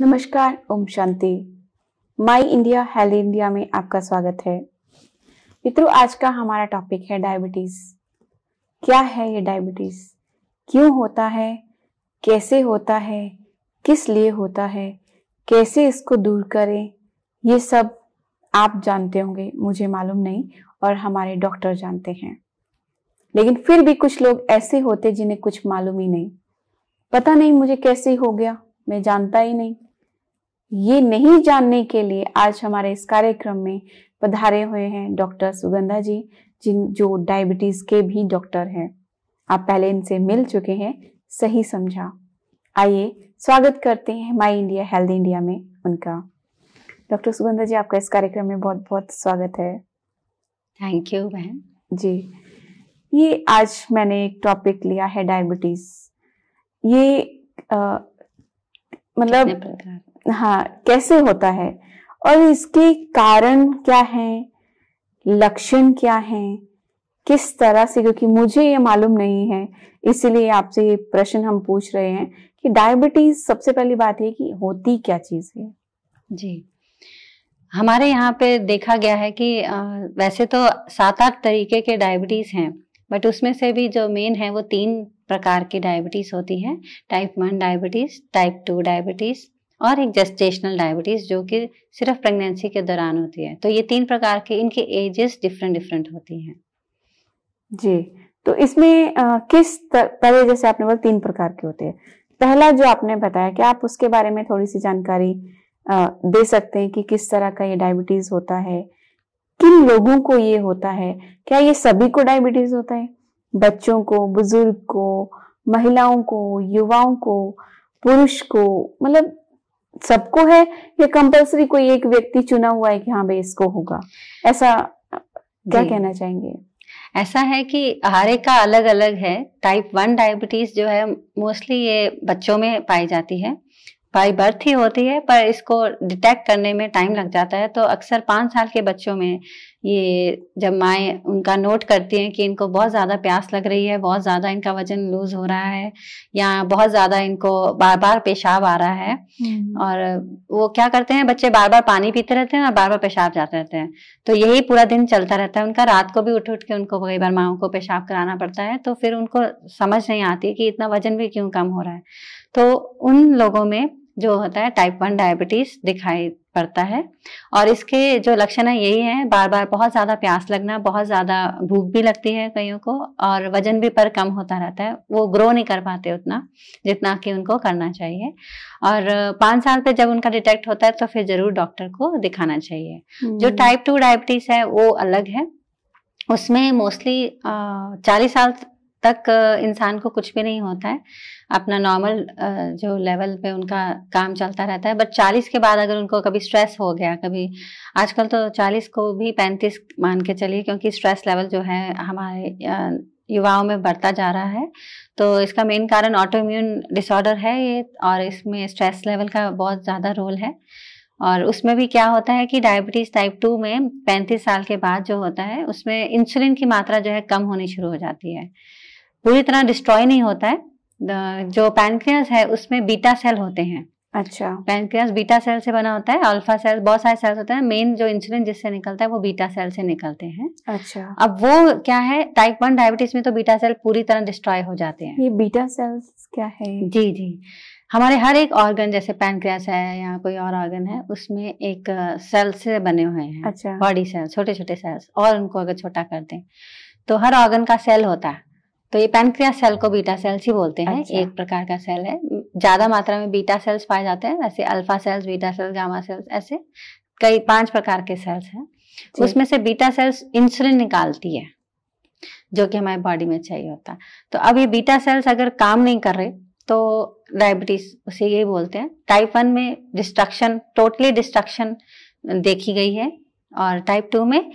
नमस्कार ओम शांति माय इंडिया हेल्थ इंडिया में आपका स्वागत है मित्रों आज का हमारा टॉपिक है डायबिटीज क्या है ये डायबिटीज क्यों होता है कैसे होता है किस लिए होता है कैसे इसको दूर करें ये सब आप जानते होंगे मुझे मालूम नहीं और हमारे डॉक्टर जानते हैं लेकिन फिर भी कुछ लोग ऐसे होते जिन्हें कुछ मालूम ही नहीं पता नहीं मुझे कैसे हो गया मैं जानता ही नहीं ये नहीं जानने के लिए आज हमारे इस कार्यक्रम में पधारे हुए हैं डॉक्टर सुगंधा जी जिन जो डायबिटीज के भी डॉक्टर हैं आप पहले इनसे मिल चुके हैं सही समझा आइए स्वागत करते हैं माई इंडिया हेल्थ इंडिया में उनका डॉक्टर सुगंधा जी आपका इस कार्यक्रम में बहुत बहुत स्वागत है थैंक यू बहन जी ये आज मैंने एक टॉपिक लिया है डायबिटीज ये आ, मतलब हाँ कैसे होता है और इसके कारण क्या है लक्षण क्या है किस तरह से क्योंकि मुझे ये मालूम नहीं है इसीलिए आपसे ये प्रश्न हम पूछ रहे हैं कि डायबिटीज सबसे पहली बात है कि होती क्या चीज है जी हमारे यहाँ पे देखा गया है कि वैसे तो सात आठ तरीके के डायबिटीज हैं बट उसमें से भी जो मेन है वो तीन प्रकार की डायबिटीज़ होती है type one diabetes type two diabetes और एक जेस्टेशनल डायबिटीज़ जो कि सिर्फ प्रेगनेंसी के दौरान होती है तो ये तीन प्रकार के इनके एजेस डिफरेंट डिफरेंट होती हैं जी तो इसमें आ, किस पहले जैसे आपने बोला तीन प्रकार के होते हैं पहला जो आपने बताया कि आप उसके बारे में थोड़ी सी जानकारी आ, दे सकते हैं कि किस तरह का ये डायबिटीज होता है किन लोगों को ये होता है क्या ये सभी को डायबिटीज होता है बच्चों को बुजुर्ग को महिलाओं को युवाओं को पुरुष को मतलब सबको है या कंपलसरी कोई एक व्यक्ति चुना हुआ है कि हाँ भाई इसको होगा ऐसा क्या कहना चाहेंगे ऐसा है कि हर एक का अलग अलग है टाइप वन डायबिटीज जो है मोस्टली ये बच्चों में पाई जाती है बाई बर्थ ही होती है पर इसको डिटेक्ट करने में टाइम लग जाता है तो अक्सर पाँच साल के बच्चों में ये जब माएँ उनका नोट करती हैं कि इनको बहुत ज़्यादा प्यास लग रही है बहुत ज़्यादा इनका वजन लूज हो रहा है या बहुत ज़्यादा इनको बार बार पेशाब आ रहा है हम्म। और वो क्या करते हैं बच्चे बार बार पानी पीते रहते हैं और बार बार पेशाब जाते रहते हैं तो यही पूरा दिन चलता रहता है उनका रात को भी उठ उठ के उनको कई बार माओ को पेशाब कराना पड़ता है तो फिर उनको समझ नहीं आती कि इतना वजन भी क्यों कम हो रहा है तो उन लोगों में जो होता है टाइप वन डायबिटीज दिखाई पड़ता है और इसके जो लक्षण है यही है बार बार बहुत ज़्यादा प्यास लगना बहुत ज़्यादा भूख भी लगती है कईयों को और वजन भी पर कम होता रहता है वो ग्रो नहीं कर पाते उतना जितना कि उनको करना चाहिए और पांच साल पे जब उनका डिटेक्ट होता है तो फिर ज़रूर डॉक्टर को दिखाना चाहिए जो टाइप टू डायबिटीज़ है वो अलग है उसमें मोस्टली चालीस साल तक इंसान को कुछ भी नहीं होता है अपना नॉर्मल जो लेवल पे उनका काम चलता रहता है बट चालीस के बाद अगर उनको कभी स्ट्रेस हो गया कभी आजकल तो चालीस को भी पैंतीस मान के चलिए क्योंकि स्ट्रेस लेवल जो है हमारे युवाओं में बढ़ता जा रहा है तो इसका मेन कारण ऑटो इम्यून डिसऑर्डर है ये और इसमें स्ट्रेस लेवल का बहुत ज़्यादा रोल है और उसमें भी क्या होता है कि डायबिटीज़ टाइप टू में पैंतीस साल के बाद जो होता है उसमें इंसुलिन की मात्रा जो है कम होनी शुरू हो जाती है पूरी तरह डिस्ट्रॉय नहीं होता है जो पैनक्रियाज है उसमें बीटा सेल होते हैं अच्छा पैनक्रियाज बीटा सेल से बना होता है अल्फा सेल बहुत सारे सेल्स होते हैं मेन जो इंसुलिन जिससे निकलता है वो बीटा सेल से निकलते हैं अच्छा अब वो क्या है टाइप वन डायबिटीज में तो बीटा सेल पूरी तरह डिस्ट्रॉय हो जाते हैं ये बीटा सेल्स क्या है जी जी हमारे हर एक ऑर्गन जैसे पैनक्रियास है या कोई और ऑर्गन है उसमें एक सेल से बने हुए हैं अच्छा बॉडी सेल छोटे छोटे सेल्स और उनको अगर छोटा कर हैं तो हर ऑर्गन का सेल होता है तो ये पैनक्रिया सेल को बीटा सेल्स ही बोलते हैं अच्छा। एक प्रकार का सेल है ज्यादा मात्रा में बीटा सेल्स पाए जाते हैं वैसे alpha cells beta cells gamma cells ऐसे कई पांच प्रकार के सेल्स हैं उसमें से बीटा सेल्स इंसुलिन निकालती है जो कि हमारे बॉडी में चाहिए होता है तो अब ये बीटा सेल्स अगर काम नहीं कर रहे तो डायबिटीज उसे यही बोलते हैं टाइप वन में डिस्ट्रक्शन टोटली डिस्ट्रक्शन देखी गई है और टाइप टू में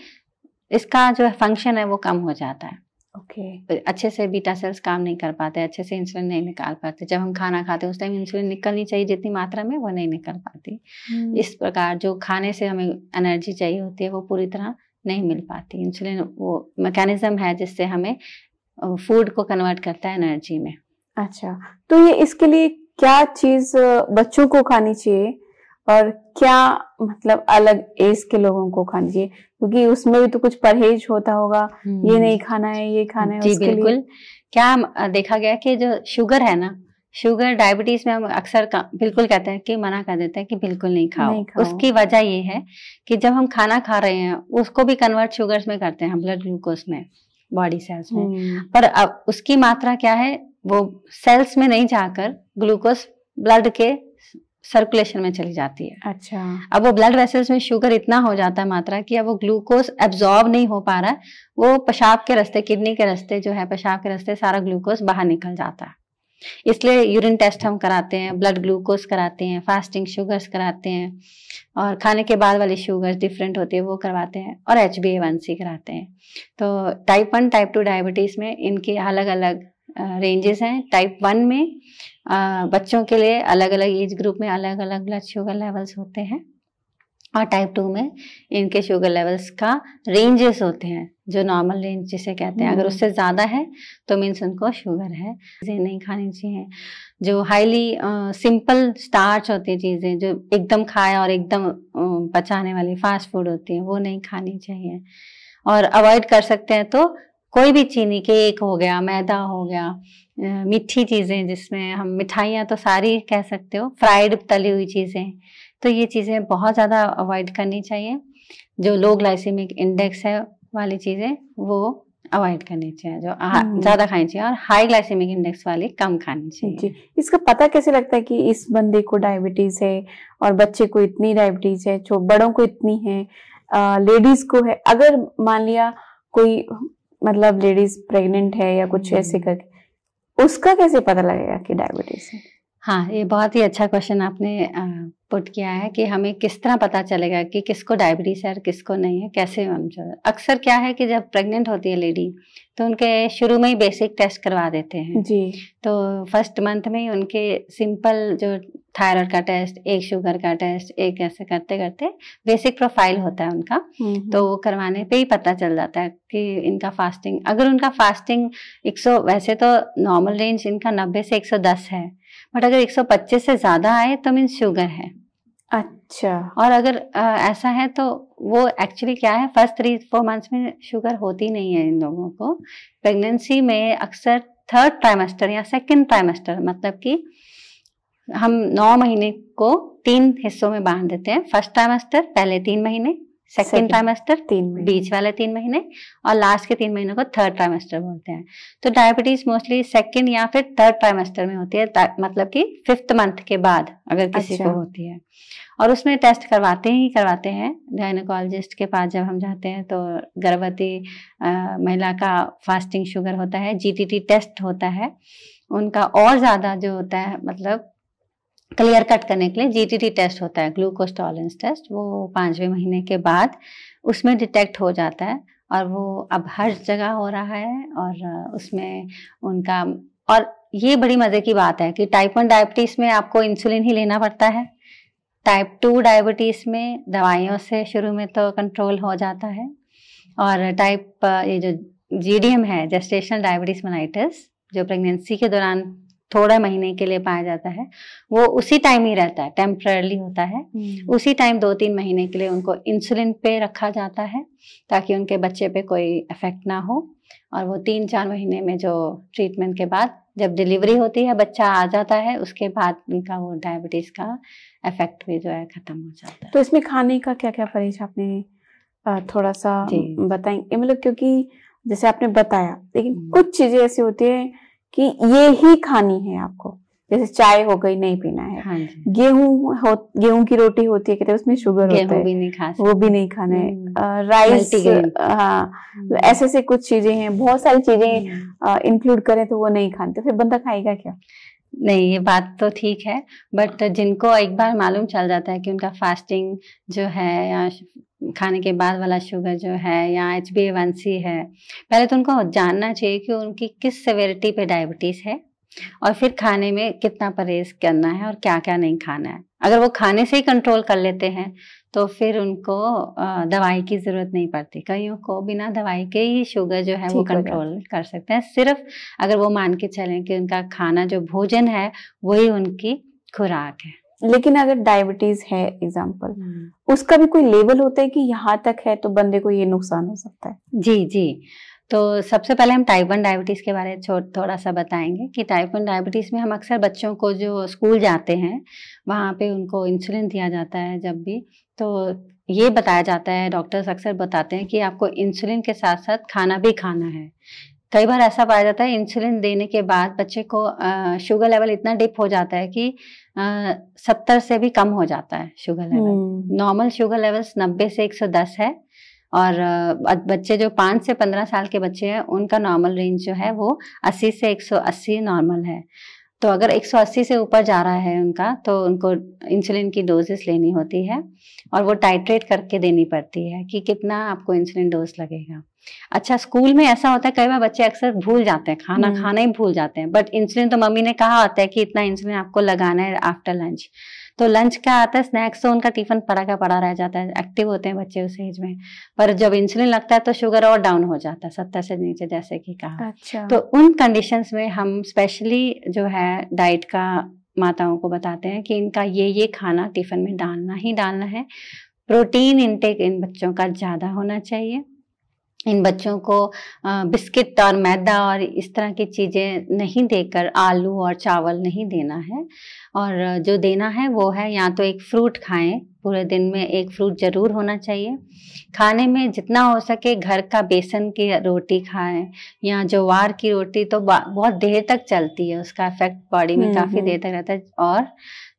इसका जो फंक्शन है वो कम हो जाता है ओके अच्छे से बीटा सेल्स काम नहीं कर पाते अच्छे से इंसुलिन नहीं निकाल पाते जब हम खाना खाते हैं उस टाइम इंसुलिन निकलनी चाहिए जितनी मात्रा में वो नहीं निकल पाती हम्म। इस प्रकार जो खाने से हमें एनर्जी चाहिए होती है वो पूरी तरह नहीं मिल पाती इंसुलिन वो मैकेनिज्म है जिससे हमें फूड को कन्वर्ट करता है एनर्जी में अच्छा तो ये इसके लिए क्या चीज़ बच्चों को खानी चाहिए और क्या मतलब अलग एज के लोगों को खाना चाहिए क्योंकि उसमें भी तो कुछ परहेज होता होगा ये हम्म। नहीं खाना है ये खाना है जी उसके बिल्कुल लिए। क्या देखा गया कि जो शुगर है ना शुगर डायबिटीज में हम अक्सर बिल्कुल कहते हैं कि मना कर देते हैं कि बिल्कुल नहीं खाओ, नहीं खाओ। उसकी वजह ये है कि जब हम खाना खा रहे हैं उसको भी कन्वर्ट शुगर्स में करते हैं ब्लड ग्लूकोज में बॉडी सेल्स में हम्म। पर अब उसकी मात्रा क्या है वो सेल्स में नहीं जाकर ग्लूकोज ब्लड के सर्कुलेशन में चली जाती है अच्छा अब वो ब्लड वेसल्स में शुगर इतना हो जाता है मात्रा कि अब वो ग्लूकोज एब्जॉर्ब नहीं हो पा रहा है वो पेशाब के रास्ते किडनी के रास्ते जो है पेशाब के रास्ते सारा ग्लूकोज बाहर निकल जाता है इसलिए यूरिन टेस्ट हम कराते हैं ब्लड ग्लूकोज कराते हैं फास्टिंग शुगर्स कराते हैं और खाने के बाद वाले शुगर्स डिफरेंट होते हैं वो करवाते हैं और H B A one C कराते हैं तो type one type two diabetes में इनके अलग अलग रेंजेस हैं टाइप वन में बच्चों के लिए अलग अलग एज ग्रुप में अलग अलग ब्लड शुगर लेवल्स होते हैं और टाइप टू में इनके शुगर लेवल्स का रेंजेस होते हैं जो नॉर्मल रेंज जिसे कहते हैं अगर हम्म। उससे ज़्यादा है तो मीन्स उनको शुगर है चीज़ें नहीं खानी चाहिए जो हाईली सिंपल स्टार्च होती है चीज़ें जो एकदम खाए और एकदम पचाने वाली फास्ट फूड होती है वो नहीं खानी चाहिए और अवॉइड कर सकते हैं तो कोई भी चीनी केक हो गया मैदा हो गया मीठी चीज़ें जिसमें हम मिठाइयाँ तो सारी कह सकते हो फ्राइड तली हुई चीज़ें तो ये चीज़ें बहुत ज़्यादा अवॉइड करनी चाहिए जो लो ग्लाइसेमिक इंडेक्स है वाली चीज़ें वो अवॉइड करनी चाहिए जो हम्म। ज्यादा खानी चाहिए और हाई ग्लाइसेमिक इंडेक्स वाली कम खानी चाहिए जी इसका पता कैसे लगता है कि इस बंदे को डायबिटीज है और बच्चे को इतनी डायबिटीज है जो बड़ों को इतनी है लेडीज को है अगर मान लिया कोई मतलब लेडीज प्रेग्नेंट है या कुछ ऐसे करके उसका कैसे पता लगेगा कि डायबिटीज है हाँ ये बहुत ही अच्छा क्वेश्चन आपने पुट किया है कि हमें किस तरह पता चलेगा कि किसको डायबिटीज़ है और किसको नहीं है कैसे हम अक्सर क्या है कि जब प्रेग्नेंट होती है लेडी तो उनके शुरू में ही बेसिक टेस्ट करवा देते हैं जी तो फर्स्ट मंथ में ही उनके सिंपल जो थायराइड का टेस्ट एक शुगर का टेस्ट एक ऐसे करते करते बेसिक प्रोफाइल होता है उनका हम्म, हम्म। तो वो करवाने पे ही पता चल जाता है कि इनका फास्टिंग अगर उनका फास्टिंग 100 वैसे तो नॉर्मल रेंज इनका 90 से 110 है बट अगर 125 से ज़्यादा आए तो मीन शुगर है अच्छा और अगर आ, ऐसा है तो वो एक्चुअली क्या है फर्स्ट थ्री फोर मंथ्स में शुगर होती नहीं है इन लोगों को प्रेगनेंसी में अक्सर थर्ड ट्राइमेस्टर या सेकेंड ट्राइमेस्टर मतलब कि हम नौ महीने को तीन हिस्सों में बांध देते हैं फर्स्ट ट्राइमेस्टर पहले तीन महीने सेकेंड ट्राइमेस्टर तीन बीच वाले तीन महीने और लास्ट के तीन महीनों को थर्ड ट्राइमेस्टर बोलते हैं तो डायबिटीज मोस्टली सेकेंड या फिर थर्ड ट्राइमेस्टर में होती है मतलब कि फिफ्थ मंथ के बाद अगर किसी अच्छा। को होती है और उसमें टेस्ट करवाते ही करवाते हैं गायनोकोलॉजिस्ट के पास जब हम जाते हैं तो गर्भवती महिला का फास्टिंग शुगर होता है जी टेस्ट होता है उनका और ज़्यादा जो होता है मतलब क्लियर कट करने के लिए जीटीटी टेस्ट होता है ग्लूकोज टॉलरेंस टेस्ट वो पाँचवें महीने के बाद उसमें डिटेक्ट हो जाता है और वो अब हर जगह हो रहा है और उसमें उनका और ये बड़ी मज़े की बात है कि टाइप वन डायबिटीज़ में आपको इंसुलिन ही लेना पड़ता है टाइप टू डायबिटीज़ में दवाइयों से शुरू में तो कंट्रोल हो जाता है और टाइप ये जो जीडीएम है जेस्टेशनल डायबिटीज़ मनाइटिस जो प्रेगनेंसी के दौरान थोड़ा महीने के लिए पाया जाता है वो उसी टाइम ही रहता है टेम्परली होता है हम्म। उसी टाइम दो तीन महीने के लिए उनको इंसुलिन पे रखा जाता है ताकि उनके बच्चे पे कोई इफेक्ट ना हो और वो तीन चार महीने में जो ट्रीटमेंट के बाद जब डिलीवरी होती है बच्चा आ जाता है उसके बाद उनका वो डायबिटीज़ का इफेक्ट भी जो है ख़त्म हो जाता है तो इसमें खाने का क्या क्या परहेज आपने थोड़ा सा बताएं मतलब क्योंकि जैसे आपने बताया लेकिन हम्म। कुछ चीज़ें ऐसी होती है कि ये ही खानी है आपको जैसे चाय हो गई नहीं पीना है हाँ गेहूं हो गेहूं की रोटी होती है कहते उसमें शुगर होता है भी नहीं खा वो भी नहीं खाना है राइस हम्म। हाँ हम्म। ऐसे ऐसे कुछ चीजें हैं बहुत सारी चीजें इंक्लूड हम्म। करें तो वो नहीं खाते फिर बंदा खाएगा क्या नहीं ये बात तो ठीक है बट जिनको एक बार मालूम चल जाता है कि उनका फास्टिंग जो है या खाने के बाद वाला शुगर जो है या एच बी है पहले तो उनको जानना चाहिए कि उनकी किस सेवेरिटी पे डायबिटीज़ है और फिर खाने में कितना परहेज करना है और क्या क्या नहीं खाना है अगर वो खाने से ही कंट्रोल कर लेते हैं तो फिर उनको दवाई की ज़रूरत नहीं पड़ती कईयों को बिना दवाई के ही शुगर जो है वो कंट्रोल कर सकते हैं सिर्फ अगर वो मान के चलें कि उनका खाना जो भोजन है वही उनकी खुराक है लेकिन अगर डायबिटीज है एग्जाम्पल हम्म। उसका भी कोई लेवल होता है कि यहाँ तक है तो बंदे को ये नुकसान हो सकता है जी जी तो सबसे पहले हम टाइप वन डायबिटीज़ के बारे में थोड़ा सा बताएंगे कि टाइप वन डायबिटीज़ में हम अक्सर बच्चों को जो स्कूल जाते हैं वहाँ पे उनको इंसुलिन दिया जाता है जब भी तो ये बताया जाता है डॉक्टर्स अक्सर बताते हैं कि आपको इंसुलिन के साथ साथ खाना भी खाना है कई बार ऐसा पाया जाता है इंसुलिन देने के बाद बच्चे को शुगर लेवल इतना डिप हो जाता है कि सत्तर से भी कम हो जाता है sugar level normal sugar levels नब्बे से एक सौ दस है और बच्चे जो पाँच से पंद्रह साल के बच्चे हैं उनका नॉर्मल रेंज जो है वो अस्सी से एक सौ अस्सी नॉर्मल है तो अगर 180 से ऊपर जा रहा है उनका तो उनको इंसुलिन की डोजेस लेनी होती है और वो टाइट्रेट करके देनी पड़ती है कि कितना आपको इंसुलिन डोज लगेगा अच्छा स्कूल में ऐसा होता है कई बार बच्चे अक्सर भूल जाते हैं खाना हम्म। खाना ही भूल जाते हैं बट इंसुलिन तो मम्मी ने कहा होता है कि इतना इंसुलिन आपको लगाना है आफ्टर लंच तो लंच क्या आता है स्नैक्स तो उनका टिफिन पड़ा का पड़ा रह जाता है एक्टिव होते हैं बच्चे उस एज में पर जब इंसुलिन लगता है तो शुगर और डाउन हो जाता है सत्तर से नीचे जैसे कि कहा अच्छा। तो उन कंडीशन में हम स्पेशली जो है डाइट का माताओं को बताते हैं कि इनका ये ये खाना टिफिन में डालना ही डालना है प्रोटीन इनटेक इन बच्चों का ज़्यादा होना चाहिए इन बच्चों को बिस्किट और मैदा और इस तरह की चीज़ें नहीं देकर आलू और चावल नहीं देना है और जो देना है वो है या तो एक फ्रूट खाएं पूरे दिन में एक फ्रूट ज़रूर होना चाहिए खाने में जितना हो सके घर का बेसन की रोटी खाएं या वार की रोटी तो बहुत देर तक चलती है उसका इफेक्ट बॉडी में हम्म, काफ़ी हम्म। देर तक रहता है और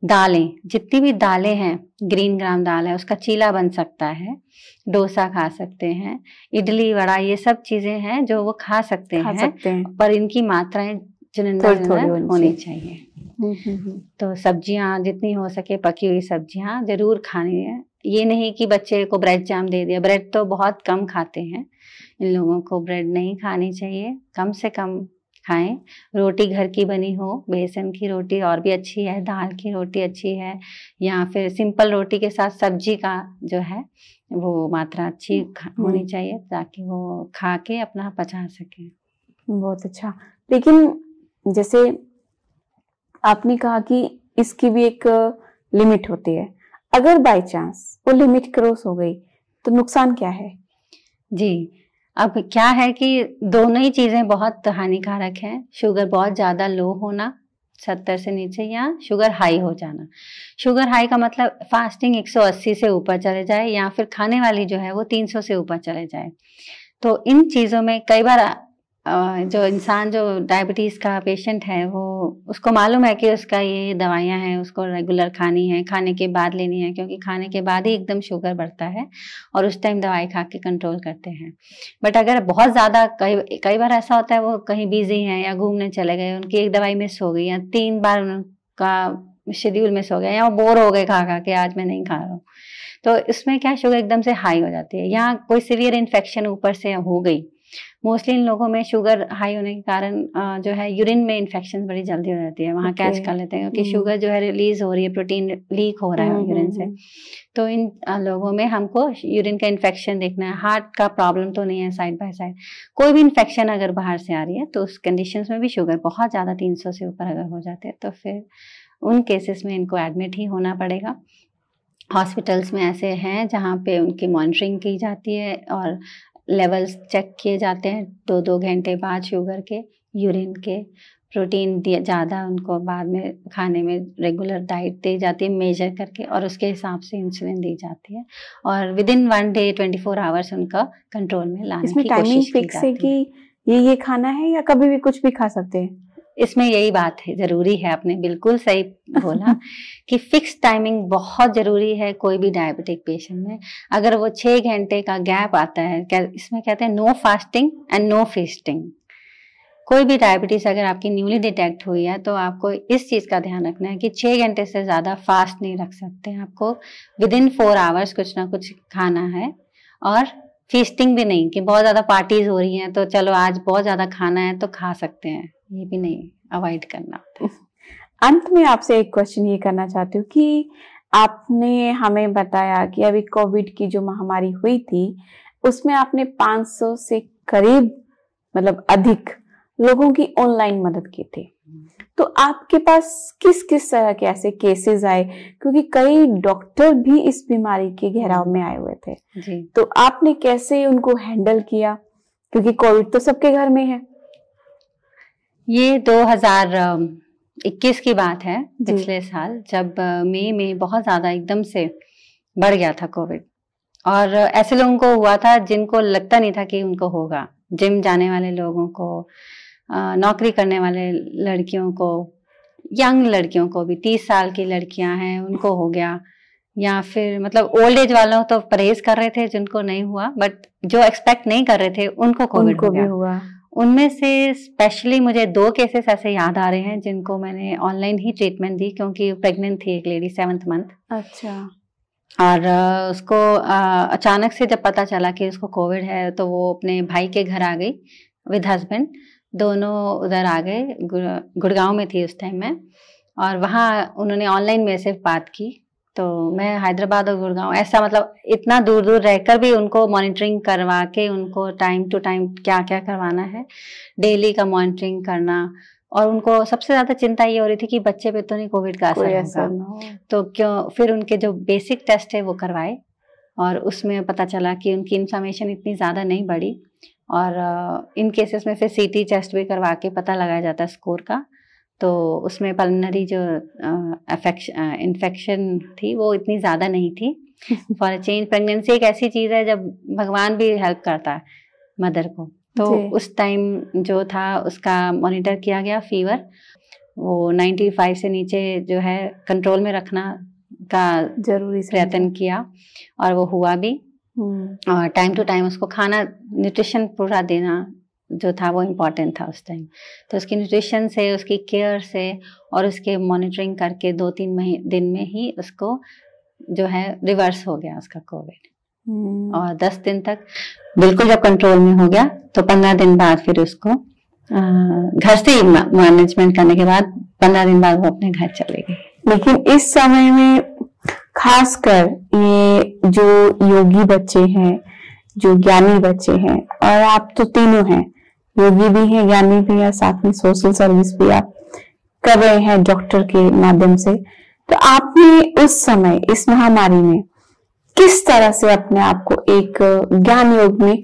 दालें जितनी भी दालें हैं ग्रीन ग्राम दाल है उसका चीला बन सकता है डोसा खा सकते हैं इडली वड़ा ये सब चीजें हैं जो वो खा सकते, खा हैं, सकते हैं पर इनकी मात्राएं चुनिंदा होनी चाहिए हम्म, हम्म, हम्म। तो सब्जियां जितनी हो सके पकी हुई सब्जियां जरूर खानी है ये नहीं कि बच्चे को ब्रेड जाम दे दिया ब्रेड तो बहुत कम खाते हैं इन लोगों को ब्रेड नहीं खानी चाहिए कम से कम खाएं रोटी घर की बनी हो बेसन की रोटी और भी अच्छी है दाल की रोटी अच्छी है या फिर सिंपल रोटी के साथ सब्जी का जो है वो मात्रा अच्छी हम्म, होनी हम्म। चाहिए ताकि वो खा के अपना पचा सके बहुत अच्छा लेकिन जैसे आपने कहा कि इसकी भी एक लिमिट होती है अगर बाय चांस वो लिमिट क्रॉस हो गई तो नुकसान क्या है जी अब क्या है कि दोनों ही चीज़ें बहुत हानिकारक हैं शुगर बहुत ज़्यादा लो होना सत्तर से नीचे या शुगर हाई हो जाना शुगर हाई का मतलब फास्टिंग 180 से ऊपर चले जाए या फिर खाने वाली जो है वो 300 से ऊपर चले जाए तो इन चीज़ों में कई बार जो इंसान जो डायबिटीज़ का पेशेंट है वो उसको मालूम है कि उसका ये दवाइयाँ हैं उसको रेगुलर खानी है खाने के बाद लेनी है क्योंकि खाने के बाद ही एकदम शुगर बढ़ता है और उस टाइम दवाई खा के कंट्रोल करते हैं बट अगर बहुत ज़्यादा कई कई बार ऐसा होता है वो कहीं बिजी हैं या घूमने चले गए उनकी एक दवाई मिस हो गई या तीन बार उनका शेड्यूल मिस हो गया या वो बोर हो गए खा खा के आज मैं नहीं खा रहा हूँ तो इसमें क्या शुगर एकदम से हाई हो जाती है या कोई सीवियर इन्फेक्शन ऊपर से हो गई मोस्टली इन लोगों में शुगर हाई होने के कारण जो है यूरिन में इन्फेक्शन बड़ी जल्दी हो जाती है वहाँ कैच कर लेते हैं क्योंकि hmm. शुगर जो है रिलीज हो रही है प्रोटीन लीक हो रहा है यूरिन hmm, hmm, से तो इन लोगों में हमको यूरिन का इन्फेक्शन देखना है हार्ट का प्रॉब्लम तो नहीं है साइड बाय साइड कोई भी इन्फेक्शन अगर बाहर से आ रही है तो उस कंडीशन में भी शुगर बहुत ज़्यादा तीन से ऊपर अगर हो जाते हैं तो फिर उन केसेस में इनको एडमिट ही होना पड़ेगा हॉस्पिटल्स में ऐसे हैं जहाँ पे उनकी मॉनिटरिंग की जाती है और लेवल्स चेक किए जाते हैं दो दो घंटे बाद शुगर के यूरिन के प्रोटीन दिया ज़्यादा उनको बाद में खाने में रेगुलर डाइट दी जाती है मेजर करके और उसके हिसाब से इंसुलिन दी जाती है और within one day twenty four hours उनका कंट्रोल में लाने इसमें की कोशिश की जाती है कि ये ये खाना है या कभी भी कुछ भी खा सकते हैं इसमें यही बात है ज़रूरी है आपने बिल्कुल सही बोला कि फिक्स टाइमिंग बहुत ज़रूरी है कोई भी डायबिटिक पेशेंट में अगर वो छह घंटे का गैप आता है क्या इसमें कहते हैं no fasting and no feasting कोई भी डायबिटीज़ अगर आपकी न्यूली डिटेक्ट हुई है तो आपको इस चीज़ का ध्यान रखना है कि छह घंटे से ज़्यादा फास्ट नहीं रख सकते आपको विद इन फोर आवर्स कुछ ना कुछ खाना है और फीसटिंग भी नहीं कि बहुत ज़्यादा पार्टीज हो रही हैं तो चलो आज बहुत ज़्यादा खाना है तो खा सकते हैं ये भी नहीं अवॉइड करना अंत में आपसे एक क्वेश्चन ये करना चाहती हूँ कि आपने हमें बताया कि अभी कोविड की जो महामारी हुई थी उसमें आपने 500 से करीब मतलब अधिक लोगों की ऑनलाइन मदद की थी तो आपके पास किस किस तरह के ऐसे केसेस आए क्योंकि कई डॉक्टर भी इस बीमारी के घेराव में आए हुए थे जी। तो आपने कैसे उनको हैंडल किया क्योंकि कोविड तो सबके घर में है ये 2021 की बात है पिछले साल जब मई में, में बहुत ज्यादा एकदम से बढ़ गया था कोविड और ऐसे लोगों को हुआ था जिनको लगता नहीं था कि उनको होगा जिम जाने वाले लोगों को नौकरी करने वाले लड़कियों को यंग लड़कियों को भी तीस साल की लड़कियां हैं उनको हो गया या फिर मतलब ओल्ड एज वालों तो परहेज कर रहे थे जिनको नहीं हुआ बट जो एक्सपेक्ट नहीं कर रहे थे उनको कोविड को भी हुआ उनमें से स्पेशली मुझे दो केसेस ऐसे याद आ रहे हैं जिनको मैंने ऑनलाइन ही ट्रीटमेंट दी क्योंकि प्रेग्नेंट थी एक लेडी सेवन्थ मंथ अच्छा और उसको अचानक से जब पता चला कि उसको कोविड है तो वो अपने भाई के घर आ गई विद हस्बैंड दोनों उधर आ गए गुड़गांव में थी उस टाइम में और वहाँ उन्होंने ऑनलाइन मेरे से बात की तो मैं हैदराबाद और गुड़गांव ऐसा मतलब इतना दूर दूर रहकर भी उनको मॉनिटरिंग करवा के उनको टाइम टू टाइम क्या क्या करवाना है डेली का मॉनिटरिंग करना और उनको सबसे ज्यादा चिंता ये हो रही थी कि बच्चे पे तो नहीं कोविड का असर होगा तो क्यों फिर उनके जो बेसिक टेस्ट है वो करवाए और उसमें पता चला कि उनकी इन्फॉर्मेशन इतनी ज़्यादा नहीं बढ़ी और इन केसेस में फिर सीटी टेस्ट भी करवा के पता लगाया जाता है स्कोर का तो उसमें पलनरी जो इन्फेक्शन थी वो इतनी ज़्यादा नहीं थी फॉर चेंज प्रेगनेंसी एक ऐसी चीज़ है जब भगवान भी हेल्प करता है मदर को तो उस टाइम जो था उसका मॉनिटर किया गया फीवर वो 95 से नीचे जो है कंट्रोल में रखना का जरूरी प्रयत्न किया और वो हुआ भी हम्म। और टाइम टू टाइम उसको खाना न्यूट्रिशन पूरा देना जो था वो इम्पोर्टेंट था उस टाइम तो उसकी न्यूट्रिशन से उसकी केयर से और उसके मॉनिटरिंग करके दो तीन महीने दिन में ही उसको जो है रिवर्स हो गया उसका कोविड हम्म। और दस दिन तक बिल्कुल जब कंट्रोल में हो गया तो पंद्रह दिन बाद फिर उसको घर से ही मैनेजमेंट करने के बाद पंद्रह दिन बाद वो अपने घर चले गए लेकिन इस समय में खासकर ये जो योगी बच्चे हैं जो ज्ञानी बच्चे हैं और आप तो तीनों हैं योगी भी हैं ज्ञानी भी हैं साथ में सोशल सर्विस भी आप कर रहे हैं डॉक्टर के माध्यम से तो आपने उस समय इस महामारी में किस तरह से अपने आप को एक ज्ञान योग में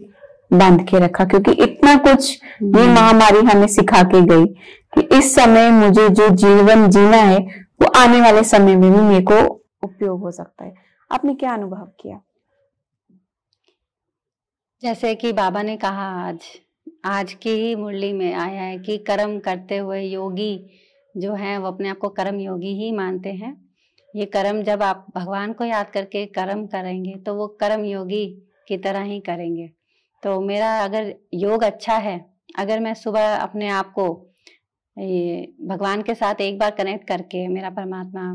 बांध के रखा क्योंकि इतना कुछ ये हम्म। महामारी हमें सिखा के गई कि इस समय मुझे जो जीवन जीना है वो आने वाले समय में भी मेरे को उपयोग हो सकता है आपने क्या अनुभव किया जैसे कि बाबा ने कहा आज आज की ही मुरली में आया है कि कर्म करते हुए योगी जो है वो अपने आप को कर्म योगी ही मानते हैं ये कर्म जब आप भगवान को याद करके कर्म करेंगे तो वो कर्म योगी की तरह ही करेंगे तो मेरा अगर योग अच्छा है अगर मैं सुबह अपने आप को ये भगवान के साथ एक बार कनेक्ट करके मेरा परमात्मा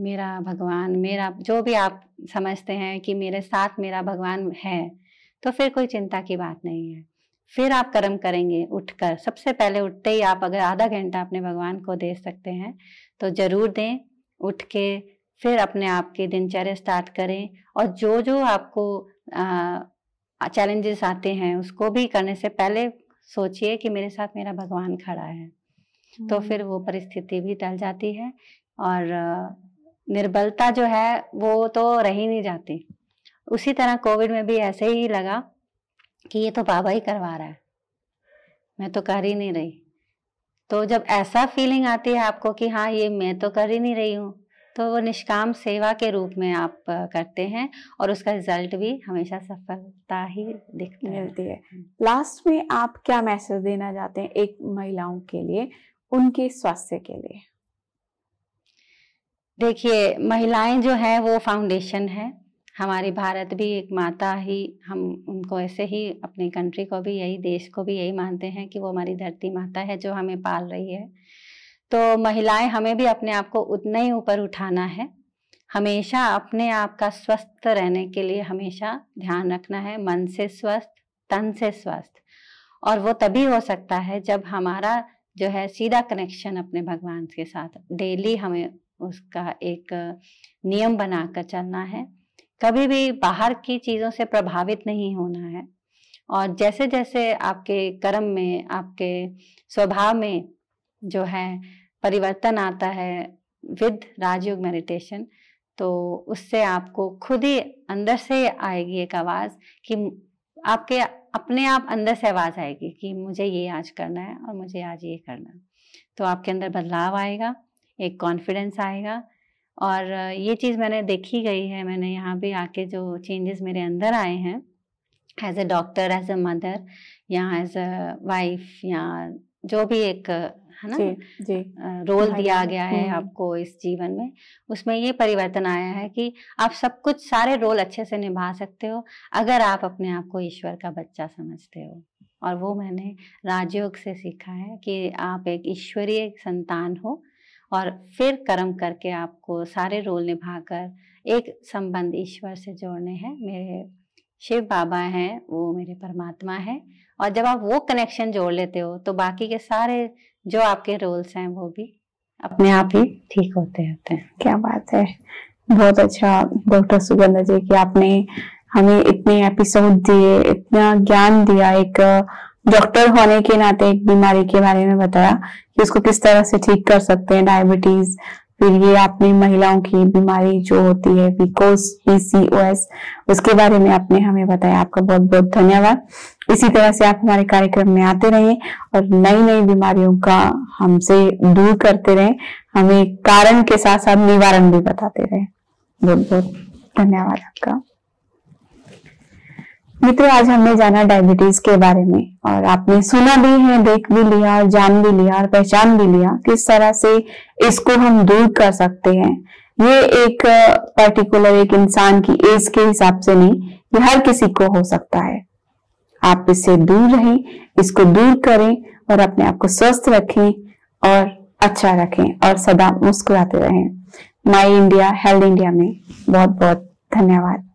मेरा भगवान मेरा जो भी आप समझते हैं कि मेरे साथ मेरा भगवान है तो फिर कोई चिंता की बात नहीं है फिर आप कर्म करेंगे उठकर सबसे पहले उठते ही आप अगर आधा घंटा अपने भगवान को दे सकते हैं तो ज़रूर दें उठ के फिर अपने आप के दिनचर्या स्टार्ट करें और जो जो आपको चैलेंजेस आते हैं उसको भी करने से पहले सोचिए कि मेरे साथ मेरा भगवान खड़ा है तो हम्म। फिर वो परिस्थिति भी टल जाती है और निर्बलता जो है वो तो रही नहीं जाती उसी तरह कोविड में भी ऐसे ही लगा कि ये तो बाबा ही करवा रहा है मैं तो कर ही नहीं रही तो जब ऐसा फीलिंग आती है आपको कि हाँ ये मैं तो कर ही नहीं रही हूँ तो वो निष्काम सेवा के रूप में आप करते हैं और उसका रिजल्ट भी हमेशा सफलता ही दिखती मिलती है लास्ट में आप क्या मैसेज देना चाहते हैं एक महिलाओं के लिए उनके स्वास्थ्य के लिए देखिए महिलाएं जो हैं वो फाउंडेशन है हमारे भारत भी एक माता ही हम उनको ऐसे ही अपने कंट्री को भी यही देश को भी यही मानते हैं कि वो हमारी धरती माता है जो हमें पाल रही है तो महिलाएं हमें भी अपने आप को उतना ही ऊपर उठाना है हमेशा अपने आप का स्वस्थ रहने के लिए हमेशा ध्यान रखना है मन से स्वस्थ तन से स्वस्थ और वो तभी हो सकता है जब हमारा जो है सीधा कनेक्शन अपने भगवान के साथ डेली हमें उसका एक नियम बनाकर चलना है कभी भी बाहर की चीज़ों से प्रभावित नहीं होना है और जैसे जैसे आपके कर्म में आपके स्वभाव में जो है परिवर्तन आता है विद राजयोग मेडिटेशन तो उससे आपको खुद ही अंदर से आएगी एक आवाज़ कि आपके अपने आप अंदर से आवाज़ आएगी कि मुझे ये आज करना है और मुझे आज ये करना है तो आपके अंदर बदलाव आएगा एक कॉन्फिडेंस आएगा और ये चीज़ मैंने देखी गई है मैंने यहाँ भी आके जो चेंजेस मेरे अंदर आए हैं as a doctor as a mother या एज अ वाइफ या जो भी एक है ना जी, जी, रोल दिया गया है हम्म। आपको इस जीवन में उसमें ये परिवर्तन आया है कि आप सब कुछ सारे रोल अच्छे से निभा सकते हो अगर आप अपने आप को ईश्वर का बच्चा समझते हो और वो मैंने राजयोग से सीखा है कि आप एक ईश्वरीय संतान हो और फिर कर्म करके आपको सारे रोल निभाकर एक संबंध ईश्वर से जोड़ने हैं मेरे शिव बाबा हैं वो मेरे परमात्मा हैं और जब आप वो कनेक्शन जोड़ लेते हो तो बाकी के सारे जो आपके रोल्स हैं वो भी अपने आप ही ठीक होते होते हैं क्या बात है बहुत अच्छा डॉक्टर सुगंध जी कि आपने हमें इतने एपिसोड दिए इतना ज्ञान दिया एक डॉक्टर होने के नाते एक बीमारी के बारे में बताया कि उसको किस तरह से ठीक कर सकते हैं डायबिटीज फिर ये आपने महिलाओं की बीमारी जो होती है विकोस पीसीओएस उसके बारे में आपने हमें बताया आपका बहुत बहुत धन्यवाद इसी तरह से आप हमारे कार्यक्रम में आते रहे और नई नई बीमारियों का हमसे दूर करते रहे हमें कारण के साथ साथ निवारण भी बताते रहे बहुत बहुत धन्यवाद आपका मित्रों आज हमने जाना डायबिटीज के बारे में और आपने सुना भी है देख भी लिया और जान भी लिया और पहचान भी लिया किस तरह से इसको हम दूर कर सकते हैं ये एक पर्टिकुलर एक इंसान की एज के हिसाब से नहीं ये हर किसी को हो सकता है आप इससे दूर रहें इसको दूर करें और अपने आप को स्वस्थ रखें और अच्छा रखें और सदा मुस्कुराते रहें माई इंडिया हेल्थ इंडिया में बहुत बहुत धन्यवाद